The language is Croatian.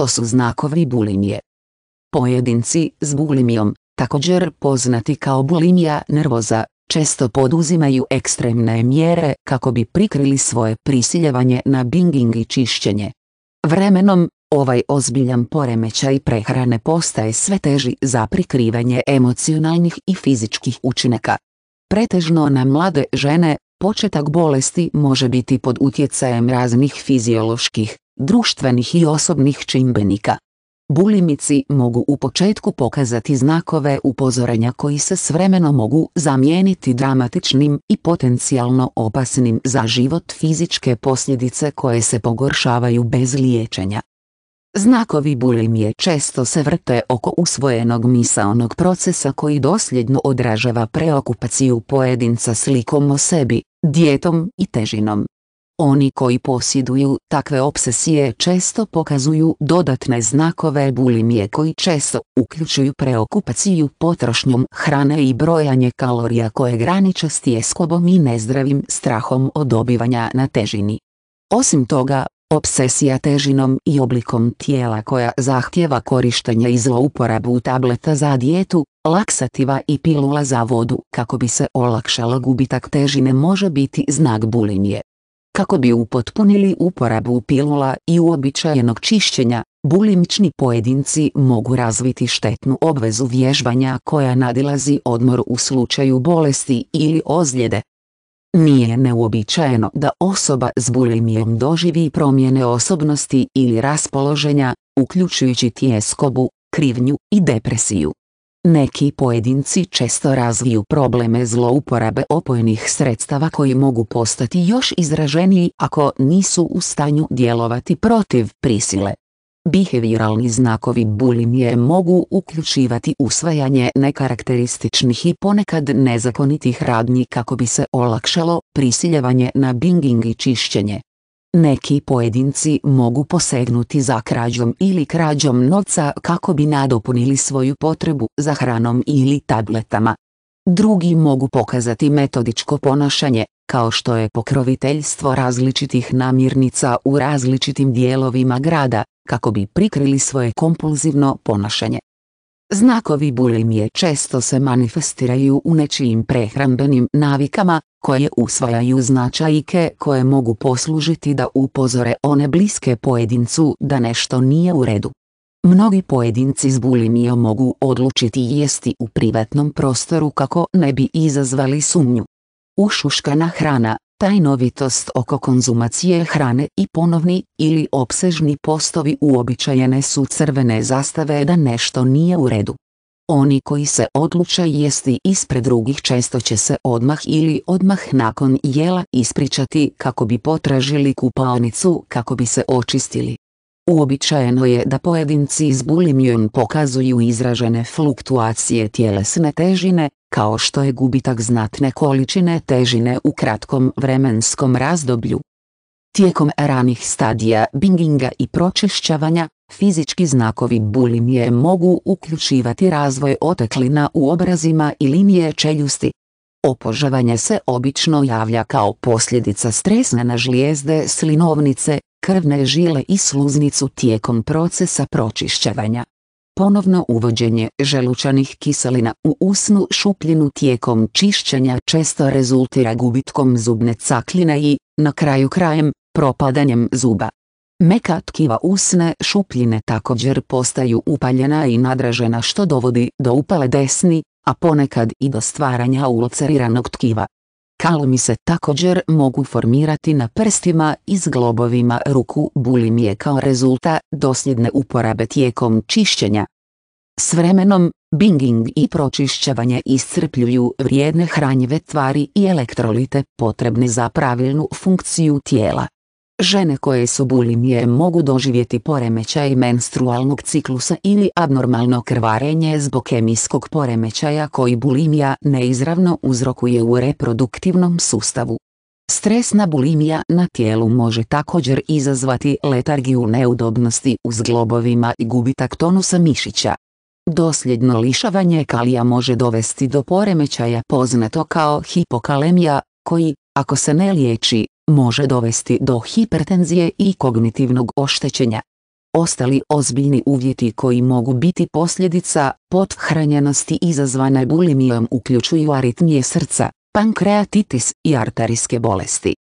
što su znakovi bulimije. Pojedinci s bulimijom, također poznati kao bulimija nervoza, često poduzimaju ekstremne mjere kako bi prikrili svoje prisiljevanje na binging i čišćenje. Vremenom, ovaj ozbiljan poremećaj prehrane postaje sve teži za prikrivanje emocionalnih i fizičkih učinaka. Pretežno na mlade žene Početak bolesti može biti pod utjecajem raznih fizioloških, društvenih i osobnih čimbenika. Bulimici mogu u početku pokazati znakove upozorenja koji se s vremenom mogu zamijeniti dramatičnim i potencijalno opasnim za život fizičke posljedice koje se pogoršavaju bez liječenja. Znakovi bulimije često se vrte oko usvojenog misaonog procesa koji dosljedno odražava preokupaciju pojedinca slikom o sebi, dijetom i težinom. Oni koji posjeduju takve obsesije često pokazuju dodatne znakove bulimije koji često uključuju preokupaciju potrošnjom hrane i brojanje kalorija koje graniče s tjeskobom i nezdravim strahom od dobivanja na težini. Osim toga, Obsesija težinom i oblikom tijela koja zahtjeva korištenje i zlouporabu tableta za dijetu, laksativa i pilula za vodu kako bi se olakšalo gubitak težine može biti znak bulimije. Kako bi upotpunili uporabu pilula i uobičajenog čišćenja, bulimični pojedinci mogu razviti štetnu obvezu vježbanja koja nadilazi odmor u slučaju bolesti ili ozljede, nije neuobičajeno da osoba s bulimijom doživi promjene osobnosti ili raspoloženja, uključujući tjeskobu, krivnju i depresiju. Neki pojedinci često razviju probleme zlouporabe opojnih sredstava koji mogu postati još izraženiji ako nisu u stanju djelovati protiv prisile. Biheviralni znakovi bulimije mogu uključivati usvajanje nekarakterističnih i ponekad nezakonitih radnji kako bi se olakšalo prisiljevanje na binging i čišćenje. Neki pojedinci mogu posegnuti za krađom ili krađom novca kako bi nadopunili svoju potrebu za hranom ili tabletama. Drugi mogu pokazati metodičko ponašanje, kao što je pokroviteljstvo različitih namirnica u različitim dijelovima grada, kako bi prikrili svoje kompulzivno ponašanje. Znakovi bulimije često se manifestiraju u nečijim prehrambenim navikama, koje usvajaju značajke koje mogu poslužiti da upozore one bliske pojedincu da nešto nije u redu. Mnogi pojedinci s bulimijom mogu odlučiti jesti u privatnom prostoru kako ne bi izazvali sumnju. Ušuškana hrana, Tajnovitost oko konzumacije hrane i ponovni ili opsežni postovi uobičajene su crvene zastave da nešto nije u redu. Oni koji se odluče jesti ispred drugih često će se odmah ili odmah nakon jela ispričati kako bi potražili kupalnicu kako bi se očistili. Uobičajeno je da pojedinci s bulimijom pokazuju izražene fluktuacije tjelesne težine, kao što je gubitak znatne količine težine u kratkom vremenskom razdoblju. Tijekom ranih stadija binginga i pročišćavanja, fizički znakovi bulimije mogu uključivati razvoj oteklina u obrazima i linije čeljusti. Opožavanje se obično javlja kao posljedica stresne na žlijezde slinovnice, krvne žile i sluznicu tijekom procesa pročišćavanja. Ponovno uvođenje želučanih kiselina u usnu šupljinu tijekom čišćenja često rezultira gubitkom zubne cakline i, na kraju krajem, propadanjem zuba. Meka tkiva usne šupljine također postaju upaljena i nadražena što dovodi do upale desni, a ponekad i do stvaranja ulceriranog tkiva. Kalumi se također mogu formirati na prstima i zglobovima globovima ruku bulimije kao rezultat dosljedne uporabe tijekom čišćenja. S vremenom, binging i pročišćavanje iscrpljuju vrijedne hranjive tvari i elektrolite potrebne za pravilnu funkciju tijela. Žene koje su bulimije mogu doživjeti poremećaj menstrualnog ciklusa ili abnormalno krvarenje zbog kemijskog poremećaja koji bulimija neizravno uzrokuje u reproduktivnom sustavu. Stresna bulimija na tijelu može također izazvati letargiju neudobnosti u zglobovima i gubitak tonusa mišića. Dosljedno lišavanje kalija može dovesti do poremećaja poznato kao hipokalemija, koji, ako se ne liječi, može dovesti do hipertenzije i kognitivnog oštećenja. Ostali ozbiljni uvjeti koji mogu biti posljedica pothranjenosti izazvane bulimijom uključuju aritmije srca, pankreatitis i arterijske bolesti.